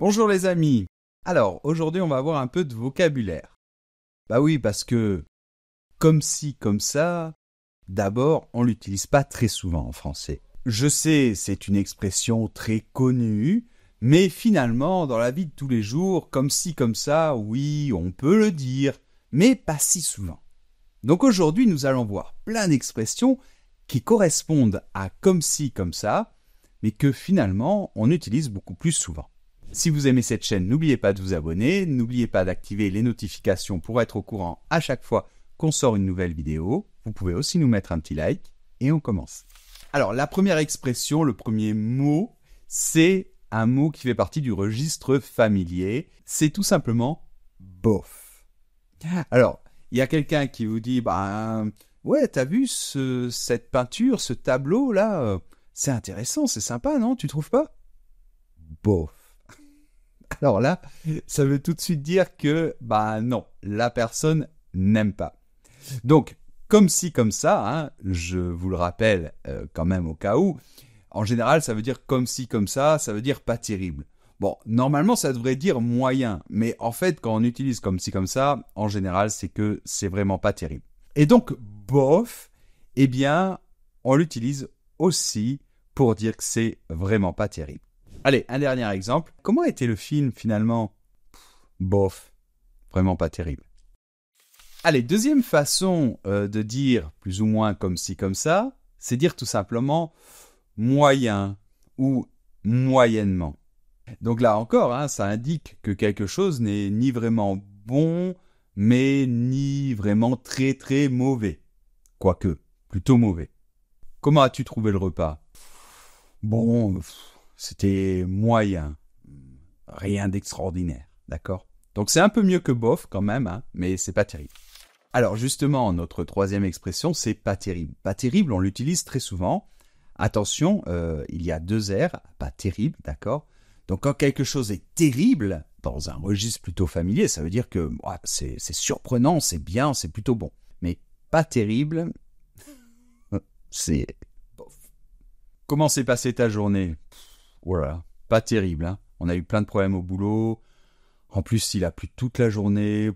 Bonjour les amis. Alors, aujourd'hui, on va avoir un peu de vocabulaire. Bah oui, parce que comme si, comme ça, d'abord, on l'utilise pas très souvent en français. Je sais, c'est une expression très connue, mais finalement, dans la vie de tous les jours, comme si, comme ça, oui, on peut le dire, mais pas si souvent. Donc aujourd'hui, nous allons voir plein d'expressions qui correspondent à comme si, comme ça, mais que finalement, on utilise beaucoup plus souvent. Si vous aimez cette chaîne, n'oubliez pas de vous abonner, n'oubliez pas d'activer les notifications pour être au courant à chaque fois qu'on sort une nouvelle vidéo. Vous pouvez aussi nous mettre un petit like et on commence. Alors la première expression, le premier mot, c'est un mot qui fait partie du registre familier. C'est tout simplement bof. Alors, il y a quelqu'un qui vous dit, bah ouais, t'as vu cette peinture, ce tableau là, c'est intéressant, c'est sympa, non Tu trouves pas Bof. Alors là, ça veut tout de suite dire que, bah non, la personne n'aime pas. Donc, comme si, comme ça, hein, je vous le rappelle euh, quand même au cas où, en général, ça veut dire comme si, comme ça, ça veut dire pas terrible. Bon, normalement, ça devrait dire moyen, mais en fait, quand on utilise comme si, comme ça, en général, c'est que c'est vraiment pas terrible. Et donc, bof, eh bien, on l'utilise aussi pour dire que c'est vraiment pas terrible. Allez, un dernier exemple. Comment était le film finalement Bof, vraiment pas terrible. Allez, deuxième façon euh, de dire plus ou moins comme ci, comme ça, c'est dire tout simplement moyen ou moyennement. Donc là encore, hein, ça indique que quelque chose n'est ni vraiment bon, mais ni vraiment très très mauvais. Quoique, plutôt mauvais. Comment as-tu trouvé le repas Bon, c'était moyen, rien d'extraordinaire, d'accord Donc c'est un peu mieux que bof quand même, hein, mais c'est pas terrible. Alors justement, notre troisième expression, c'est pas terrible. Pas terrible, on l'utilise très souvent. Attention, euh, il y a deux R, pas terrible, d'accord Donc quand quelque chose est terrible, dans un registre plutôt familier, ça veut dire que c'est surprenant, c'est bien, c'est plutôt bon. Mais pas terrible, c'est bof. Comment s'est passée ta journée voilà, pas terrible. Hein. On a eu plein de problèmes au boulot. En plus, il a plu toute la journée.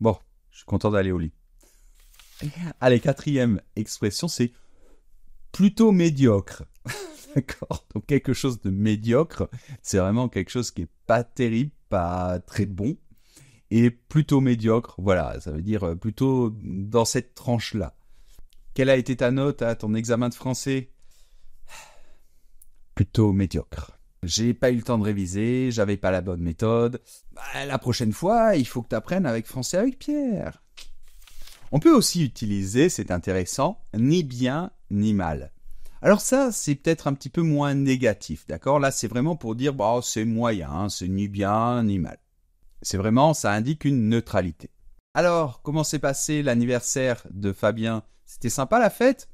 Bon, je suis content d'aller au lit. Allez, quatrième expression, c'est plutôt médiocre. D'accord Donc quelque chose de médiocre, c'est vraiment quelque chose qui n'est pas terrible, pas très bon, et plutôt médiocre, voilà, ça veut dire euh, plutôt dans cette tranche-là. Quelle a été ta note à ton examen de français plutôt médiocre. J'ai pas eu le temps de réviser, j'avais pas la bonne méthode. Bah, la prochaine fois, il faut que tu apprennes avec français avec Pierre. On peut aussi utiliser, c'est intéressant, ni bien ni mal. Alors ça, c'est peut-être un petit peu moins négatif, d'accord Là, c'est vraiment pour dire, bah, c'est moyen, hein, c'est ni bien ni mal. C'est vraiment, ça indique une neutralité. Alors, comment s'est passé l'anniversaire de Fabien C'était sympa la fête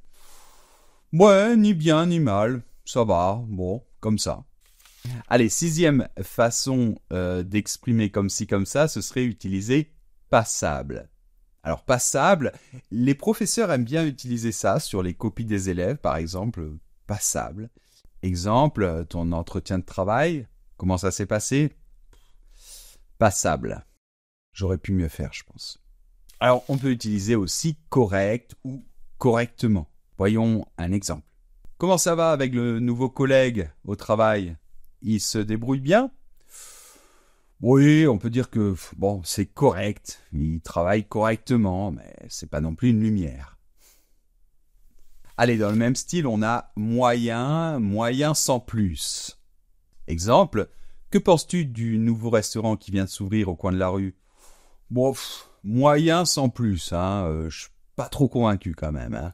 Ouais, ni bien ni mal ça va, bon, comme ça. Allez, sixième façon euh, d'exprimer comme ci, comme ça, ce serait utiliser passable. Alors passable, les professeurs aiment bien utiliser ça sur les copies des élèves, par exemple, passable. Exemple, ton entretien de travail, comment ça s'est passé Passable. J'aurais pu mieux faire, je pense. Alors on peut utiliser aussi correct ou correctement. Voyons un exemple. Comment ça va avec le nouveau collègue au travail Il se débrouille bien Oui, on peut dire que bon, c'est correct. Il travaille correctement, mais c'est pas non plus une lumière. Allez, dans le même style, on a moyen, moyen sans plus. Exemple, que penses-tu du nouveau restaurant qui vient de s'ouvrir au coin de la rue Bon, moyen sans plus, hein. Euh, je suis pas trop convaincu quand même. Hein.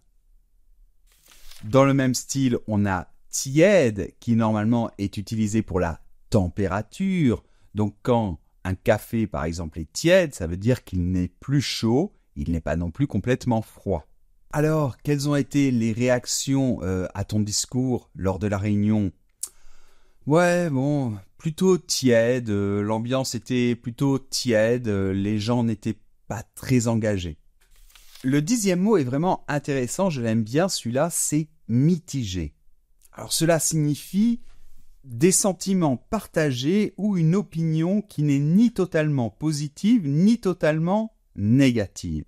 Dans le même style, on a tiède qui normalement est utilisé pour la température. Donc quand un café par exemple est tiède, ça veut dire qu'il n'est plus chaud, il n'est pas non plus complètement froid. Alors, quelles ont été les réactions euh, à ton discours lors de la réunion Ouais, bon, plutôt tiède, euh, l'ambiance était plutôt tiède, euh, les gens n'étaient pas très engagés. Le dixième mot est vraiment intéressant, je l'aime bien celui-là, c'est mitigé. Alors cela signifie des sentiments partagés ou une opinion qui n'est ni totalement positive ni totalement négative.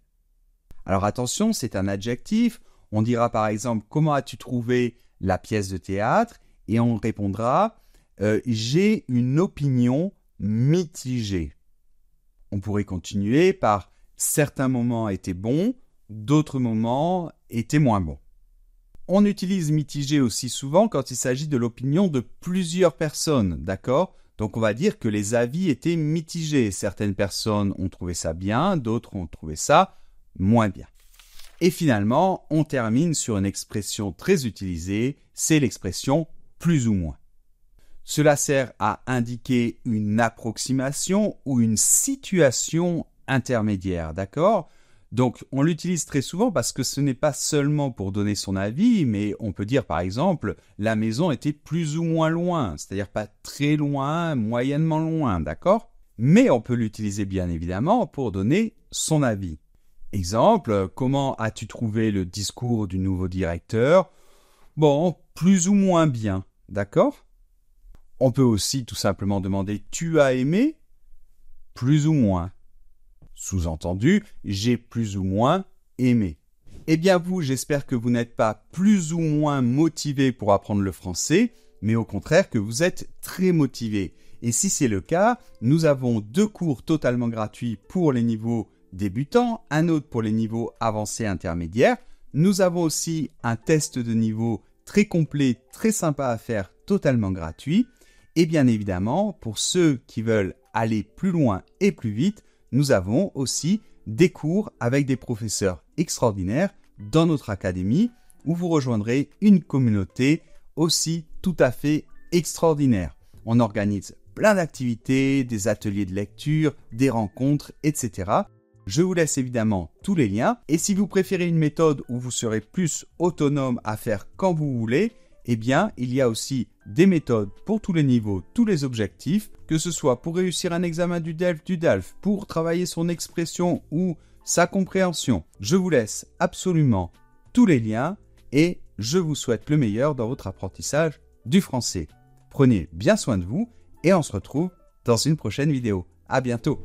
Alors attention, c'est un adjectif. On dira par exemple comment as-tu trouvé la pièce de théâtre et on répondra euh, j'ai une opinion mitigée. On pourrait continuer par certains moments étaient bons, d'autres moments étaient moins bons. On utilise mitigé aussi souvent quand il s'agit de l'opinion de plusieurs personnes, d'accord Donc on va dire que les avis étaient mitigés. Certaines personnes ont trouvé ça bien, d'autres ont trouvé ça moins bien. Et finalement, on termine sur une expression très utilisée, c'est l'expression plus ou moins. Cela sert à indiquer une approximation ou une situation intermédiaire, d'accord donc on l'utilise très souvent parce que ce n'est pas seulement pour donner son avis, mais on peut dire par exemple la maison était plus ou moins loin, c'est-à-dire pas très loin, moyennement loin, d'accord Mais on peut l'utiliser bien évidemment pour donner son avis. Exemple, comment as-tu trouvé le discours du nouveau directeur Bon, plus ou moins bien, d'accord On peut aussi tout simplement demander tu as aimé Plus ou moins. Sous-entendu, j'ai plus ou moins aimé. Eh bien vous, j'espère que vous n'êtes pas plus ou moins motivé pour apprendre le français, mais au contraire que vous êtes très motivé. Et si c'est le cas, nous avons deux cours totalement gratuits pour les niveaux débutants, un autre pour les niveaux avancés intermédiaires. Nous avons aussi un test de niveau très complet, très sympa à faire, totalement gratuit. Et bien évidemment, pour ceux qui veulent aller plus loin et plus vite, nous avons aussi des cours avec des professeurs extraordinaires dans notre académie où vous rejoindrez une communauté aussi tout à fait extraordinaire. On organise plein d'activités, des ateliers de lecture, des rencontres, etc. Je vous laisse évidemment tous les liens et si vous préférez une méthode où vous serez plus autonome à faire quand vous voulez, eh bien il y a aussi des méthodes pour tous les niveaux, tous les objectifs, que ce soit pour réussir un examen du DELF, du DALF, e pour travailler son expression ou sa compréhension. Je vous laisse absolument tous les liens et je vous souhaite le meilleur dans votre apprentissage du français. Prenez bien soin de vous et on se retrouve dans une prochaine vidéo. À bientôt!